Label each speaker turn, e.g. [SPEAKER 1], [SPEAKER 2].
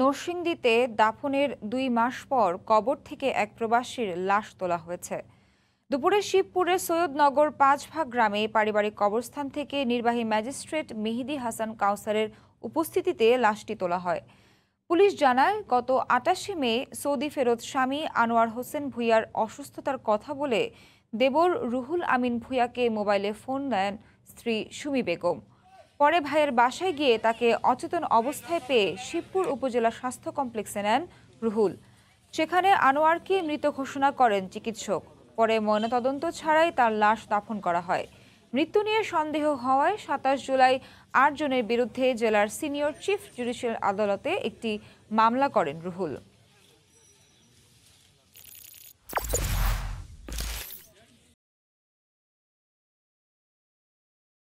[SPEAKER 1] নরসিংদীতে দাফনের দুই মাস পর কবর থেকে এক প্রবাসীর লাশ তোলা হয়েছে দুপুরে শিবপুরের সৈয়দনগর পাঁচভাগ গ্রামে পারিবারিক কবরস্থান থেকে নির্বাহী ম্যাজিস্ট্রেট মেহিদি হাসান কাউসারের উপস্থিতিতে লাশটি তোলা হয় পুলিশ জানায় গত আটাশে মে সৌদি ফেরত স্বামী আনোয়ার হোসেন ভুইয়ার অসুস্থতার কথা বলে দেবর রুহুল আমিন ভুইয়াকে মোবাইলে ফোন দেন স্ত্রী সুমি বেগম পরে ভাইয়ের বাসায় গিয়ে তাকে অচেতন অবস্থায় পেয়ে শিবপুর উপজেলা স্বাস্থ্য কমপ্লেক্সে নেন রুহুল সেখানে আনোয়ারকে মৃত ঘোষণা করেন চিকিৎসক পরে ময়নাতদন্ত ছাড়াই তার লাশ দাফন করা হয় মৃত্যু নিয়ে সন্দেহ হওয়ায় সাতাশ জুলাই আট জনের বিরুদ্ধে জেলার সিনিয়র চিফ জুডিশিয়াল আদালতে একটি মামলা করেন রুহুল